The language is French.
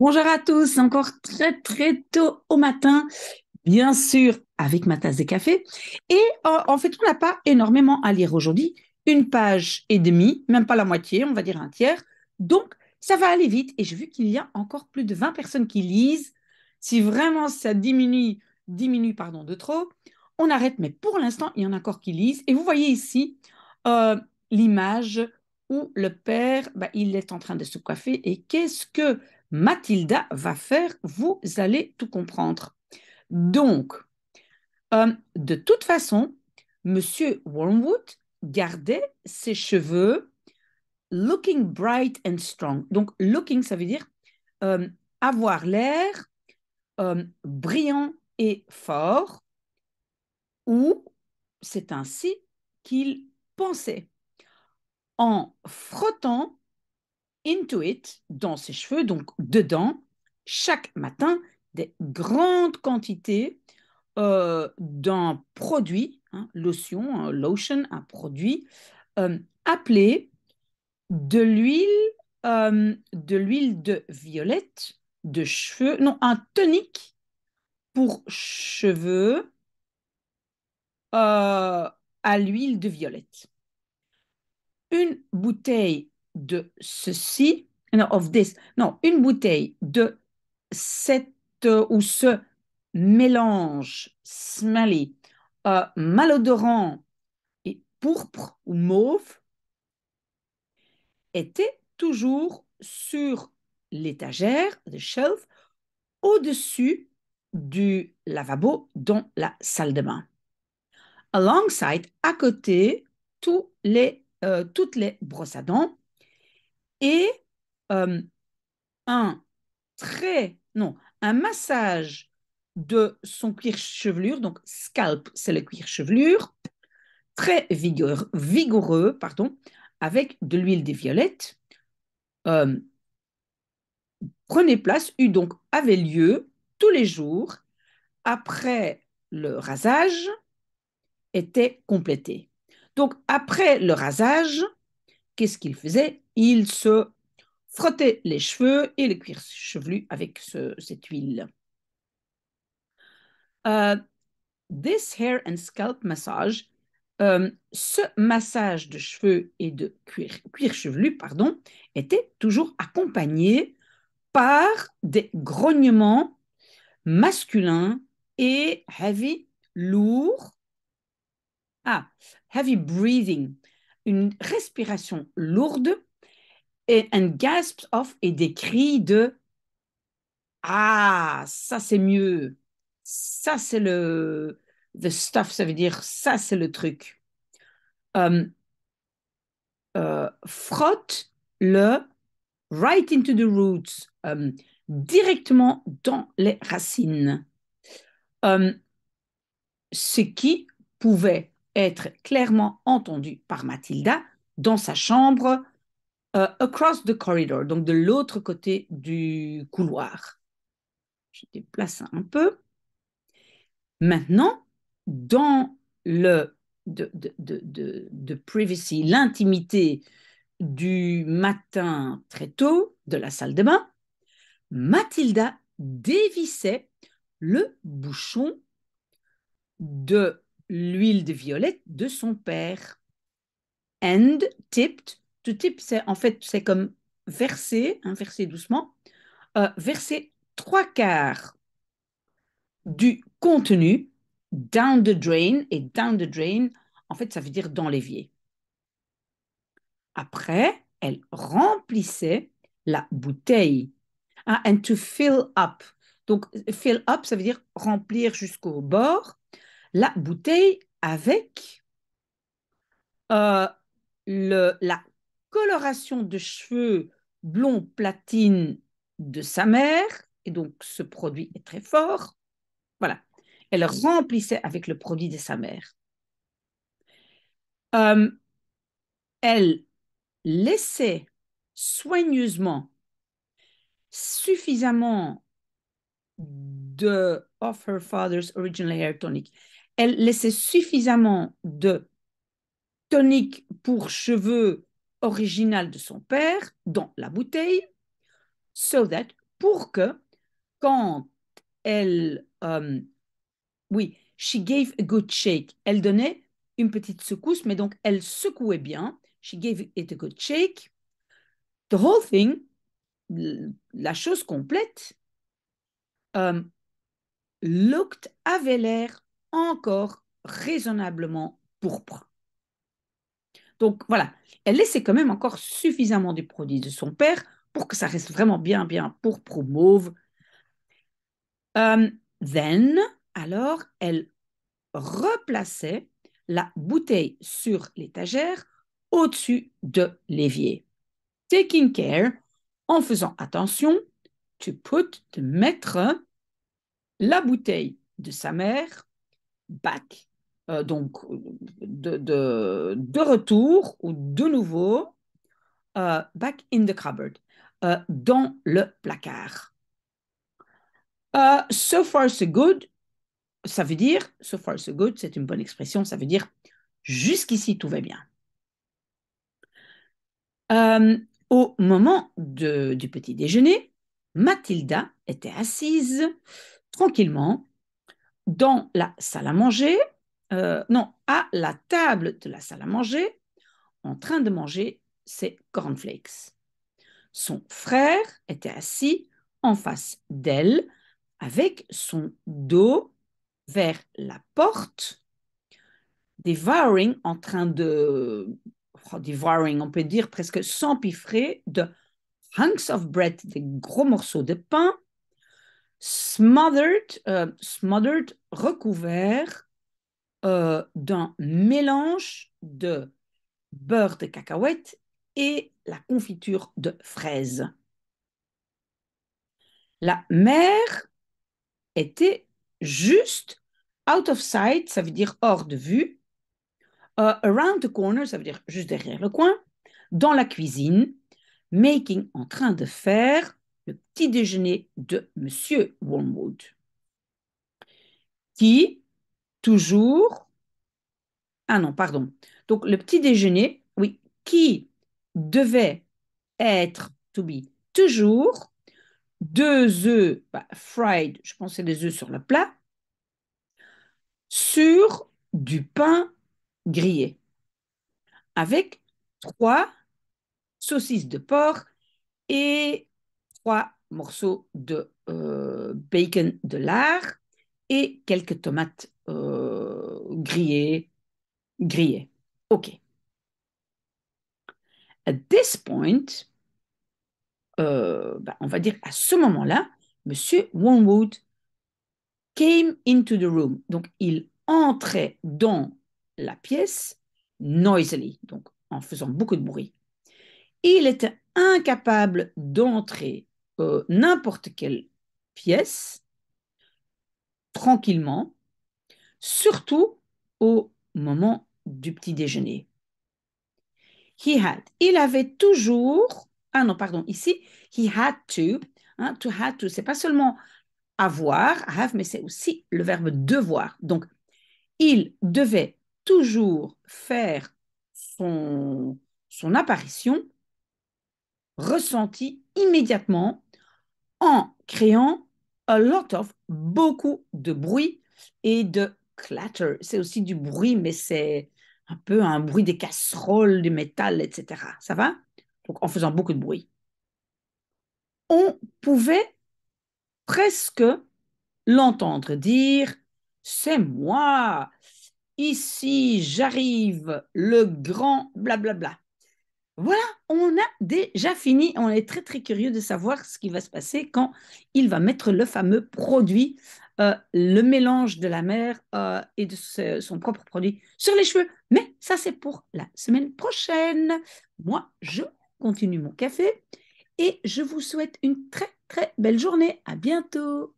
Bonjour à tous, encore très très tôt au matin, bien sûr avec ma tasse de café. Et en fait, on n'a pas énormément à lire aujourd'hui, une page et demie, même pas la moitié, on va dire un tiers. Donc, ça va aller vite et j'ai vu qu'il y a encore plus de 20 personnes qui lisent. Si vraiment ça diminue, diminue pardon, de trop, on arrête. Mais pour l'instant, il y en a encore qui lisent. Et vous voyez ici euh, l'image où le père, bah, il est en train de se coiffer. Et qu'est-ce que Mathilda va faire, vous allez tout comprendre. Donc, euh, de toute façon, Monsieur Wormwood gardait ses cheveux looking bright and strong. Donc, looking, ça veut dire euh, avoir l'air euh, brillant et fort, ou c'est ainsi qu'il pensait, en frottant into it, dans ses cheveux, donc dedans, chaque matin, des grandes quantités euh, d'un produit, hein, lotion, un lotion, un produit, euh, appelé de l'huile, euh, de l'huile de violette de cheveux, non, un tonique pour cheveux à l'huile de violette. Une bouteille de ceci, of this, non, une bouteille de cette euh, ou ce mélange smelly, euh, malodorant et pourpre ou mauve était toujours sur l'étagère, the shelf, au-dessus du lavabo dans la salle de bain. Alongside, à côté, tous les, euh, toutes les brosses à dents, et euh, un très, non, un massage de son cuir chevelure, donc scalp, c'est le cuir chevelure, très vigoureux, vigoureux pardon, avec de l'huile des violettes. Euh, prenez place eut donc avait lieu tous les jours après le rasage était complété. Donc après le rasage, qu'est-ce qu'il faisait il se frottait les cheveux et le cuir chevelu avec cette huile. Euh, this hair and scalp massage, euh, ce massage de cheveux et de cuir, cuir chevelu, pardon, était toujours accompagné par des grognements masculins et heavy, lourd. Ah, heavy breathing, une respiration lourde et un gasp off et des cris de Ah, ça c'est mieux. Ça c'est le the stuff, ça veut dire ça c'est le truc. Euh, euh, frotte le right into the roots, euh, directement dans les racines. ce qui pouvait être clairement entendu par Mathilda dans sa chambre euh, across the corridor, donc de l'autre côté du couloir. Je déplace un peu. Maintenant, dans le de, de, de, de privacy, l'intimité du matin très tôt de la salle de bain, Mathilda dévissait le bouchon de l'huile de violette de son père and tipped type, c'est en fait, c'est comme verser, hein, verser doucement, euh, verser trois quarts du contenu down the drain. Et down the drain, en fait, ça veut dire dans l'évier. Après, elle remplissait la bouteille. Hein, and to fill up. Donc, fill up, ça veut dire remplir jusqu'au bord la bouteille avec euh, le, la coloration de cheveux blond platine de sa mère, et donc ce produit est très fort. Voilà. Elle remplissait avec le produit de sa mère. Euh, elle laissait soigneusement suffisamment de of her father's original hair tonic. Elle laissait suffisamment de tonique pour cheveux original de son père dans la bouteille, so that, pour que, quand elle, euh, oui, she gave a good shake, elle donnait une petite secousse, mais donc elle secouait bien, she gave it a good shake, the whole thing, la chose complète, euh, looked avait l'air encore raisonnablement pourpre. Donc voilà, elle laissait quand même encore suffisamment du produits de son père pour que ça reste vraiment bien, bien pour Promove. Euh, then, alors, elle replaçait la bouteille sur l'étagère au-dessus de l'évier. Taking care, en faisant attention, to put, de mettre la bouteille de sa mère back euh, donc de, de, de, retour ou de nouveau euh, back in the cupboard, euh, dans le placard. so far so good, ça veut dire so far so good, c'est une bonne expression, ça veut dire jusqu'ici tout va bien. au moment de, du petit déjeuner, Mathilda était assise tranquillement dans la salle à manger euh, non, à la table de la salle à manger, en train de manger ses cornflakes. Son frère était assis en face d'elle, avec son dos vers la porte, devouring, en train de. Oh, devouring, on peut dire presque s'empiffrer de hunks of bread, des gros morceaux de pain, smothered, euh, smothered recouvert euh, d'un mélange de beurre de cacahuète et la confiture de fraises. La mère était juste out of sight, ça veut dire hors de vue, euh, around the corner, ça veut dire juste derrière le coin, dans la cuisine, making en train de faire le petit déjeuner de Monsieur Wormwood, qui toujours. Ah non, pardon. Donc, le petit déjeuner, oui, qui devait être, to be, toujours deux œufs bah, fried, je pensais des œufs sur le plat, sur du pain grillé, avec trois saucisses de porc et trois morceaux de euh, bacon de lard et quelques tomates euh, grillé, grillé. OK. At this point, euh, bah, on va dire à ce moment-là, Monsieur Wormwood came into the room. Donc, il entrait dans la pièce noisily, donc en faisant beaucoup de bruit. Il était incapable d'entrer euh, n'importe quelle pièce tranquillement, surtout au moment du petit déjeuner. He had. Il avait toujours. Ah non, pardon, ici, he had to. Hein, to had to, c'est pas seulement avoir, have, mais c'est aussi le verbe devoir. Donc, il devait toujours faire son, son apparition ressentie immédiatement en créant a lot of, beaucoup de bruit et de clatter, c'est aussi du bruit, mais c'est un peu un bruit des casseroles, du métal, etc. Ça va Donc en faisant beaucoup de bruit. On pouvait presque l'entendre dire C'est moi Ici, j'arrive, le grand blablabla. Voilà, on a déjà fini. On est très très curieux de savoir ce qui va se passer quand il va mettre le fameux produit euh, le mélange de la mer euh, et de son propre produit sur les cheveux. Mais ça, c'est pour la semaine prochaine. Moi, je continue mon café et je vous souhaite une très, très belle journée. À bientôt.